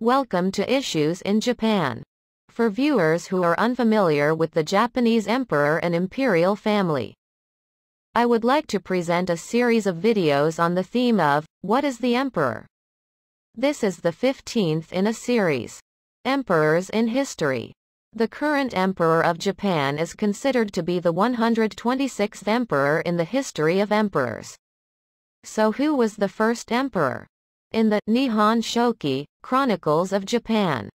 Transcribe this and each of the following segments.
Welcome to Issues in Japan. For viewers who are unfamiliar with the Japanese emperor and imperial family, I would like to present a series of videos on the theme of, What is the Emperor? This is the 15th in a series. Emperors in History. The current Emperor of Japan is considered to be the 126th Emperor in the history of emperors. So who was the first Emperor? in the Nihon Shoki, Chronicles of Japan,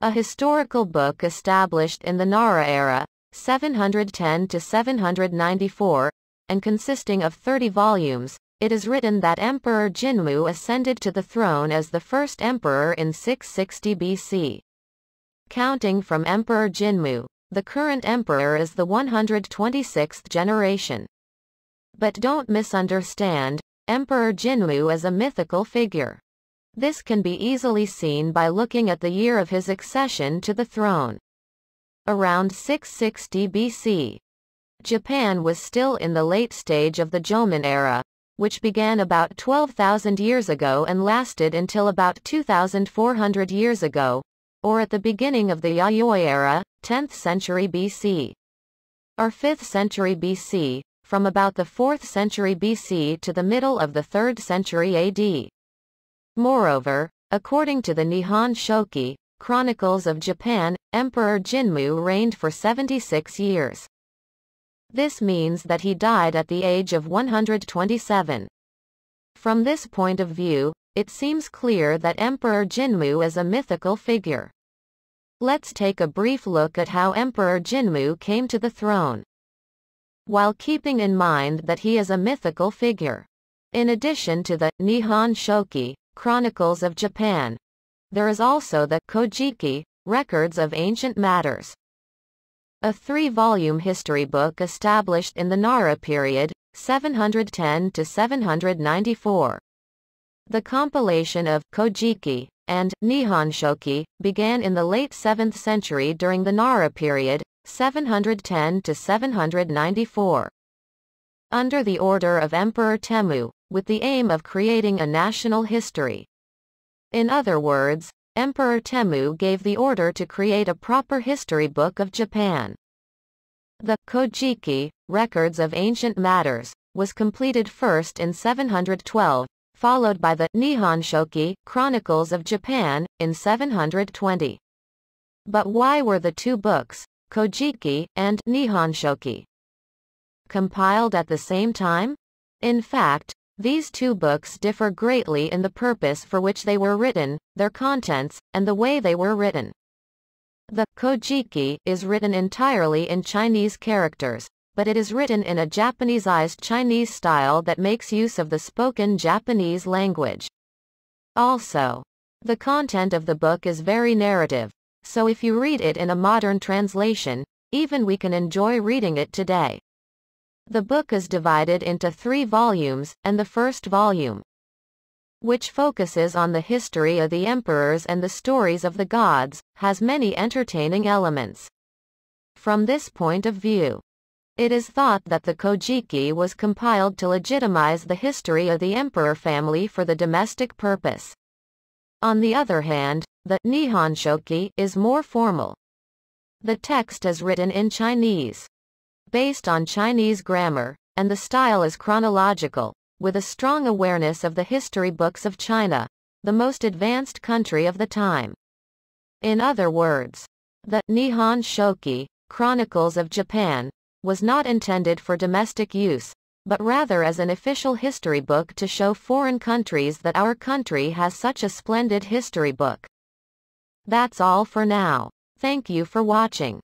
a historical book established in the Nara era, 710 794, and consisting of 30 volumes, it is written that Emperor Jinmu ascended to the throne as the first emperor in 660 BC. Counting from Emperor Jinmu, the current emperor is the 126th generation. But don't misunderstand, Emperor Jinwu as a mythical figure. This can be easily seen by looking at the year of his accession to the throne. Around 660 BC, Japan was still in the late stage of the Jomon era, which began about 12,000 years ago and lasted until about 2,400 years ago, or at the beginning of the Yayoi era, 10th century BC. Or 5th century BC, from about the 4th century BC to the middle of the 3rd century AD. Moreover, according to the Nihon Shoki, Chronicles of Japan, Emperor Jinmu reigned for 76 years. This means that he died at the age of 127. From this point of view, it seems clear that Emperor Jinmu is a mythical figure. Let's take a brief look at how Emperor Jinmu came to the throne while keeping in mind that he is a mythical figure. In addition to the Nihon Shoki, Chronicles of Japan, there is also the Kojiki, Records of Ancient Matters. A three-volume history book established in the Nara period, 710 to 794. The compilation of Kojiki and Nihon Shoki began in the late 7th century during the Nara period, 710 to 794. Under the order of Emperor Temu, with the aim of creating a national history. In other words, Emperor Temu gave the order to create a proper history book of Japan. The Kojiki, Records of Ancient Matters, was completed first in 712, followed by the Nihon Shoki, Chronicles of Japan, in 720. But why were the two books, Kojiki, and Nihon Shoki. Compiled at the same time? In fact, these two books differ greatly in the purpose for which they were written, their contents, and the way they were written. The Kojiki is written entirely in Chinese characters, but it is written in a Japaneseized Chinese style that makes use of the spoken Japanese language. Also, the content of the book is very narrative, so if you read it in a modern translation, even we can enjoy reading it today. The book is divided into three volumes, and the first volume, which focuses on the history of the emperors and the stories of the gods, has many entertaining elements. From this point of view, it is thought that the Kojiki was compiled to legitimize the history of the emperor family for the domestic purpose. On the other hand, the Nihon Shoki is more formal. The text is written in Chinese. Based on Chinese grammar, and the style is chronological, with a strong awareness of the history books of China, the most advanced country of the time. In other words, the Nihon Shoki, Chronicles of Japan, was not intended for domestic use, but rather as an official history book to show foreign countries that our country has such a splendid history book. That's all for now. Thank you for watching.